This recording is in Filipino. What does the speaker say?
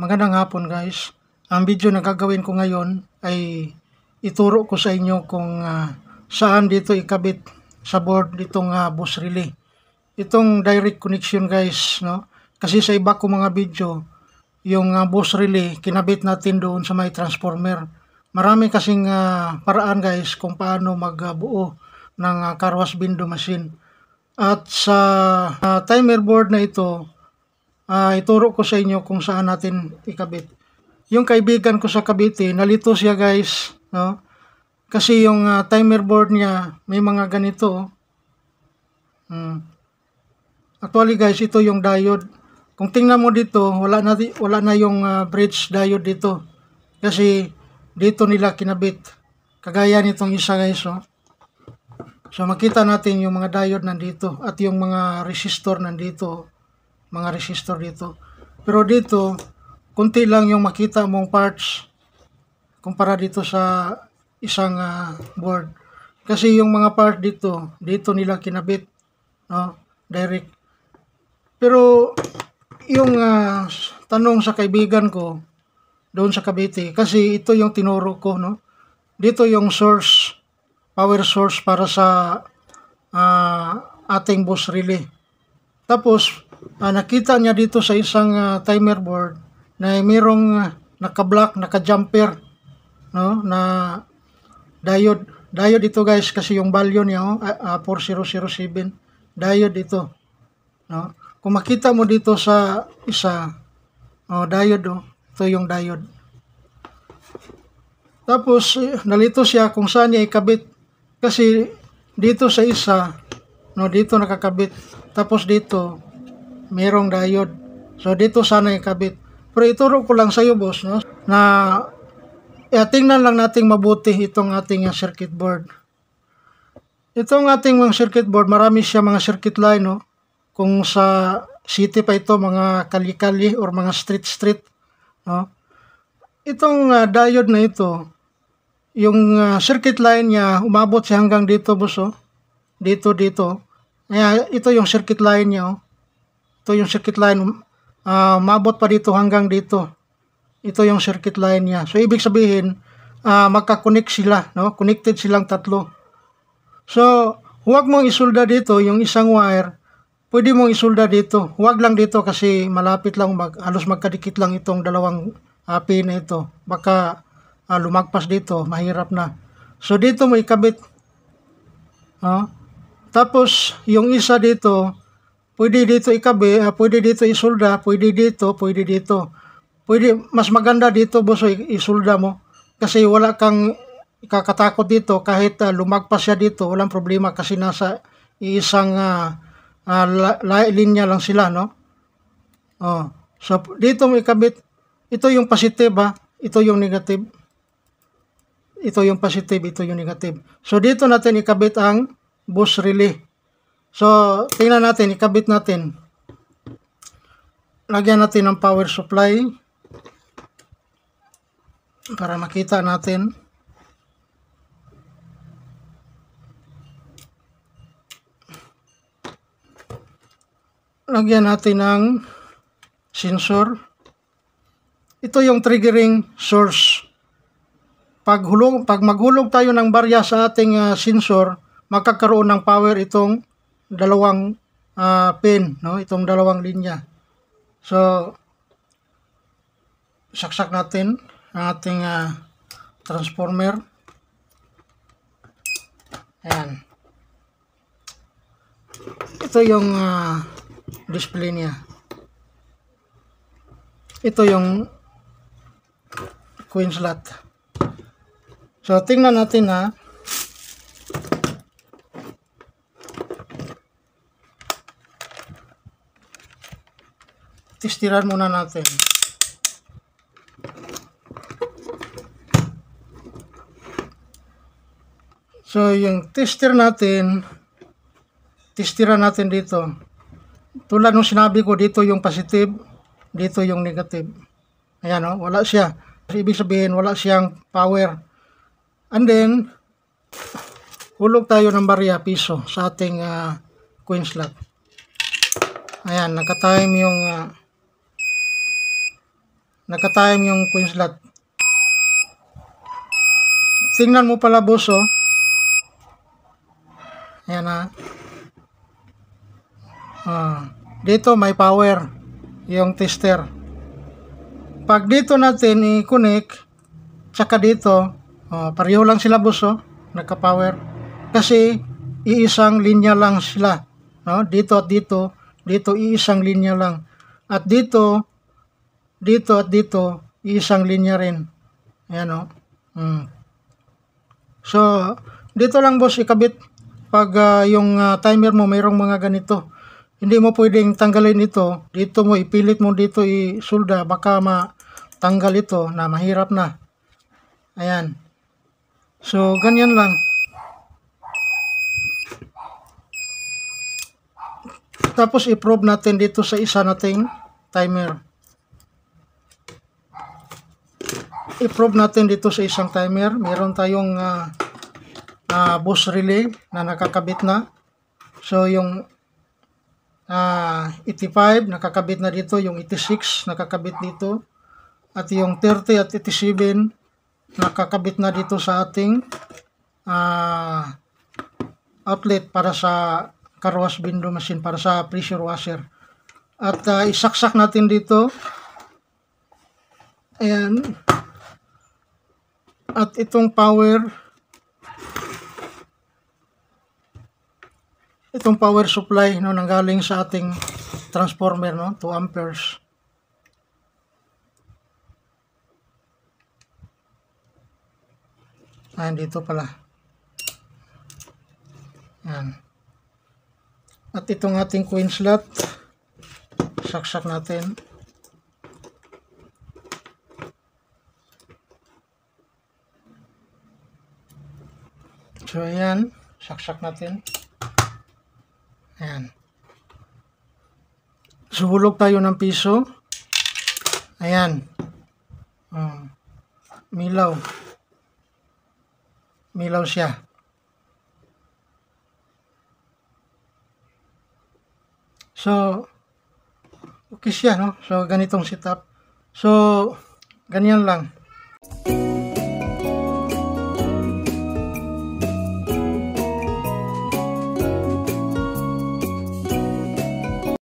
Magandang hapon guys. Ang video na gagawin ko ngayon ay ituro ko sa inyo kung uh, saan dito ikabit sa board itong uh, ah, bus relay. Itong direct connection guys, no? Kasi sa iba ko mga video, yung uh, bus relay kinabit natin doon sa may transformer. Marami kasing uh, paraan guys kung paano magbuo ng uh, car wash window machine. At sa uh, timer board na ito, uh, ituro ko sa inyo kung saan natin ikabit. Yung kaibigan ko sa Cavite, nalito siya guys, no? Kasi yung uh, timer board niya may mga ganito. Oh. Hmm. Actually guys, ito yung diode. Kung tingnan mo dito, wala na wala na yung uh, bridge diode dito. Kasi dito nila kinabit. Kagaya nitong isa guys, oh. So makita natin yung mga diode nandito at yung mga resistor nandito. Oh mga resistor dito. Pero dito, konti lang yung makita mong parts kumpara dito sa isang uh, board. Kasi yung mga part dito, dito nila kinabit, no? Direct. Pero yung uh, tanong sa kaibigan ko doon sa Cavite, kasi ito yung tinuro ko, no? Dito yung source, power source para sa uh, ating bus relay. Tapos uh, nakita niya dito sa isang uh, timer board na mayroong uh, naka-block, naka-jumper no, na diode. Diode ito guys kasi yung value niya oh, uh, 4007 diode ito. No? Kung makita mo dito sa isa oh, diode oh, ito yung diode. Tapos eh, nalito siya kung saan niya ikabit kasi dito sa isa no dito nakakabit tapos dito merong diode. So dito sana ikabit. Pero ituro ko lang sa iyo boss no na eh, tingnan lang nating mabuti itong ating ah, circuit board. Itong ating mga circuit board, marami siya mga circuit line no. Kung sa city pa ito mga kalikali or mga street street no. Itong uh, ah, diode na ito, yung uh, circuit line niya umabot siya hanggang dito boss oh. Dito dito. Kaya ito yung circuit line niya oh. Ito yung circuit line. Uh, ah, mabot pa dito hanggang dito. Ito yung circuit line niya. So, ibig sabihin, uh, magka-connect sila. No? Connected silang tatlo. So, huwag mong isulda dito yung isang wire. Pwede mong isulda dito. Huwag lang dito kasi malapit lang, mag, halos magkadikit lang itong dalawang uh, pin na ito. Baka uh, lumagpas dito, mahirap na. So, dito mo ikabit. No? Tapos, yung isa dito, Pwede dito ikabi, ah, pwede dito isulda, pwede dito, pwede dito. Pwede, mas maganda dito boss isulda mo. Kasi wala kang ikakatakot dito kahit uh, lumagpas siya dito, walang problema kasi nasa isang uh, uh, linya lang sila, no? Oh. So, dito mo ikabit. Ito yung positive, ha? Ito yung negative. Ito yung positive, ito yung negative. So, dito natin ikabit ang bus relay. So, tingnan natin, ikabit natin. Lagyan natin ng power supply para makita natin. Lagyan natin ng sensor. Ito yung triggering source. Pag, hulong, pag maghulog tayo ng barya sa ating uh, sensor, makakaroon ng power itong dalawang uh, pin, no? itong dalawang linya. So, saksak natin ang ating uh, transformer. Ayan. Ito yung uh, display niya. Ito yung coin slot. So, tingnan natin ha. Testiran muna natin. So, yung tester natin, testiran natin dito. Tulad nung sinabi ko, dito yung positive, dito yung negative. Ayan, oh, wala siya. Ibig sabihin, wala siyang power. And then, hulog tayo ng barya piso sa ating uh, coin slot. Ayan, nakatime yung uh, Nakatime yung queen slot. Tingnan mo pala boss oh. Ayan ha. Ah. ah. Dito may power yung tester. Pag dito natin i-connect tsaka dito oh, pareho lang sila boss oh. Nagka-power. Kasi iisang linya lang sila. No? Dito at dito. Dito iisang linya lang. At dito dito at dito, isang linya rin. Ayan o. Oh. Mm. So, dito lang boss ikabit pag uh, yung uh, timer mo mayroong mga ganito. Hindi mo pwedeng tanggalin ito. Dito mo ipilit mo dito isulda baka matanggal ito na mahirap na. Ayan. So, ganyan lang. Tapos i-probe natin dito sa isa nating timer. i-prove natin dito sa isang timer. Meron tayong uh, ah, uh, ah, boost relay na nakakabit na. So yung uh, ah, 85 nakakabit na dito, yung 86 nakakabit dito at yung 30 at 87 nakakabit na dito sa ating uh, outlet para sa car wash window machine para sa pressure washer. At uh, isaksak natin dito. Ayan at itong power itong power supply no nanggaling sa ating transformer no 2 amperes and ah, dito pala. Ayan. At itong ating queen slot, saksak natin. So, yan. Saksak natin. Ayan. Subulok tayo ng piso. Ayan. Um, milaw. Milaw siya. So, okay siya, no? So, ganitong setup. So, ganyan lang.